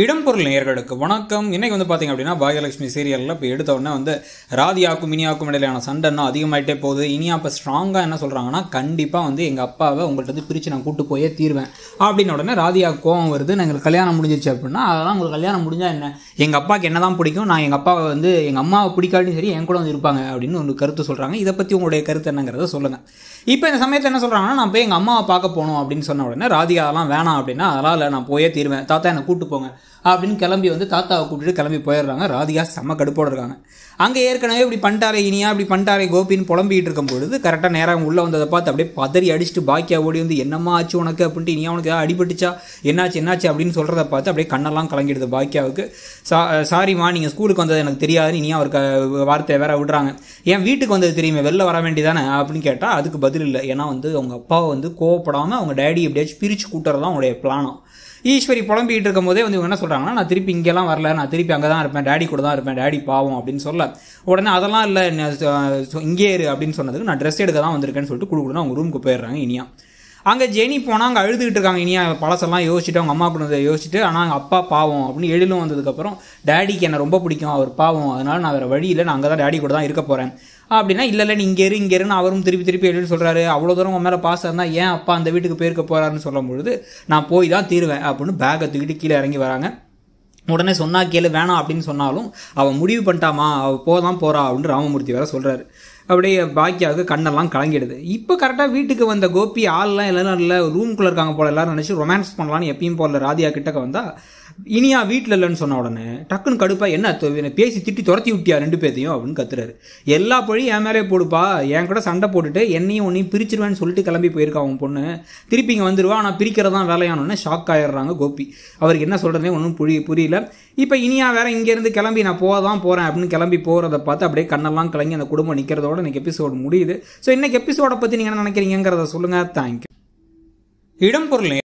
இடம்பொருள் நேயர்களுக்கு வணக்கம் இன்றைக்கி வந்து பார்த்தீங்க அப்படின்னா பாகியலட்சுமி சீரியலில் இப்போ எடுத்த உடனே வந்து ராதியாக்கும் இனியாக்கும் இடையிலான சண்டைன்னா அதிகமாகிட்டே போகுது இனியா அப்போ ஸ்ட்ராங்காக என்ன சொல்கிறாங்கன்னா கண்டிப்பாக வந்து எங்கள் அப்பாவை உங்கள்கிட்ட வந்து பிரித்து நான் கூட்டு போயே தீர்வேன் அப்படின்னு உடனே ராதியா கோவம் வருது நான் எங்களுக்கு கல்யாணம் முடிஞ்சிச்சு அப்படின்னா அதெல்லாம் உங்களுக்கு கல்யாணம் முடிஞ்சால் என்ன எங்கள் அப்பாவுக்கு என்ன தான் பிடிக்கும் நான் எங்கள் அப்பாவை வந்து எங்கள் அம்மாவை பிடிக்காட்டியும் சரி என் கூட வந்து இருப்பாங்க அப்படின்னு ஒரு கருத்து சொல்கிறாங்க இதை பற்றி உங்களுடைய கருத்து என்னங்கிறத சொல்லுங்கள் இப்போ இந்த சமயத்தில் என்ன சொல்கிறாங்கன்னா நான் போய் எங்கள் அம்மாவை பார்க்க போகணும் அப்படின்னு சொன்ன உடனே ராதியா வேணாம் அப்படின்னா அதனால் நான் போயே தீர்வேன் தாத்தா என்னை கூட்டு போங்க அப்படின்னு கிளம்பி வந்து தாத்தாவை கூப்பிட்டு கிளம்பி போயிடுறாங்க ராதிகா செம்ம கடுப்போடு இருக்காங்க அங்கே ஏற்கனவே இப்படி பண்ணிட்டாரே இனியா இப்படி பண்ணிட்டாரே கோபின்னு புலம்பிகிட்டு இருக்கும் பொழுது கரெக்டாக நேராக உள்ளே வந்ததை பார்த்து அப்படியே பதறி அடிச்சுட்டு பாக்கியா ஓடி வந்து என்னம்மா ஆச்சு உனக்கு அப்படின்ட்டு இனியா உனக்கு ஏதாவது அடிபட்டுச்சா என்னாச்சு என்னாச்சு அப்படின்னு சொல்கிறத பார்த்து அப்படியே கண்ணெல்லாம் கலங்கிடுது பாக்கியாவுக்கு சா சாரிம்மா நீங்கள் ஸ்கூலுக்கு வந்தது எனக்கு தெரியாதுன்னு இனியா ஒரு க வார்த்தையை வேற விடுறாங்க ஏன் வீட்டுக்கு வந்தது தெரியுமே வெளில வர வேண்டியதானே அப்படின்னு கேட்டால் அதுக்கு பதில் இல்லை ஏன்னா வந்து அவங்க அப்பாவை வந்து கோவப்படாமல் அவங்க டேடி எப்படியாச்சும் பிரித்து கூட்டுறது தான் அவங்களுடைய பிளானம் ஈஸ்வரி புலம்பிகிட்டு இருக்கும் போதே வந்து என்ன சொல்கிறாங்கன்னா நான் திருப்பி இங்கெல்லாம் வரல நான் திருப்பி அங்கே தான் இருப்பேன் டேடி கூட தான் இருப்பேன் டேடி பாவம் அப்படின்னு சொல்ல உடனே அதெல்லாம் இல்லை இங்கே இரு அப்படின்னு சொன்னதுக்கு நான் ட்ரெஸ் எடுக்க தான் வந்திருக்கேன்னு சொல்லிட்டு கொடுக்கணும் அவங்க ரூமுக்கு போயிடுறாங்க இனியா அங்கே ஜெனி போனால் அங்கே அழுதுகிட்டு இருக்காங்க இனியா பழசெல்லாம் யோசிச்சுட்டு அவங்க அம்மா கூட யோசிச்சுட்டு ஆனால் அங்கே அப்பா பாவம் அப்படின்னு எழிலும் வந்ததுக்கப்புறம் டேடிக்கு என்னை ரொம்ப பிடிக்கும் அவர் பாவம் அதனால் நான் வேறு வழியில் நான் அங்கே தான் டேடி கூட தான் இருக்க போகிறேன் அப்படின்னா இல்லை இல்லை நீ இங்கே இரு இங்கே இருன்னு அவரும் திருப்பி திருப்பி எழுதி சொல்கிறாரு அவ்வளோ தூரம் உன் மேலே பாஸ் இருந்தால் ஏன் அப்பா அந்த வீட்டுக்கு போயிருக்க போகிறாருன்னு சொல்லும்பொழுது நான் போய் தான் தீருவேன் அப்படின்னு பேக்கை தூக்கிட்டு கீழே இறங்கி வராங்க உடனே சொன்னா கேளு வேணாம் அப்படின்னு சொன்னாலும் அவன் முடிவு பண்ணிட்டாமா அவள் போதான் போகிறா அப்படின்னு ராமமூர்த்தி வேற சொல்கிறாரு அப்படியே பாக்கியாவுக்கு கண்ணெல்லாம் கலங்கிடுது இப்போ கரெக்டாக வீட்டுக்கு வந்த கோபி ஆள்லாம் எல்லாரும் இல்லை ரூம்குள்ளே இருக்காங்க போல எல்லாரும் நினச்சி ரொமான்ஸ் பண்ணலான்னு எப்பயும் போல ராதியா கிட்டக்க வந்தால் இனியா வீட்டில் இல்லைன்னு சொன்ன உடனே டக்குன்னு கடுப்பாக என்ன பேசி திட்டி துரத்தி விட்டியா ரெண்டு பேர்த்தையும் அப்படின்னு கத்துறாரு எல்லா பழியும் என் மேலே போடுப்பா என் கூட சண்டை போட்டுட்டு என்னையும் ஒன்றையும் பிரிச்சிருவேன்னு சொல்லிட்டு கிளம்பி போயிருக்கா அவன் பொண்ணு திருப்பி இங்கே வந்துடுவா ஆனால் பிரிக்கிறதான் வேலையானோன்னு ஷாக் ஆயிடுறாங்க கோபி அவருக்கு என்ன சொல்கிறதே ஒன்றும் புரிய புரியல இப்போ இனியா வேற இங்கேருந்து கிளம்பி நான் போக தான் போகிறேன் அப்படின்னு கிளம்பி போகிறத பார்த்து அப்படியே கண்ணெல்லாம் கிளங்கி அந்த குடும்பம் நிற்கிறதோட இதோட இன்றைக்கி எபிசோடு முடியுது ஸோ இன்றைக்கி எபிசோடை பற்றி நீங்கள் என்ன நினைக்கிறீங்கிறத சொல்லுங்கள் தேங்க்யூ இடம்பொருள்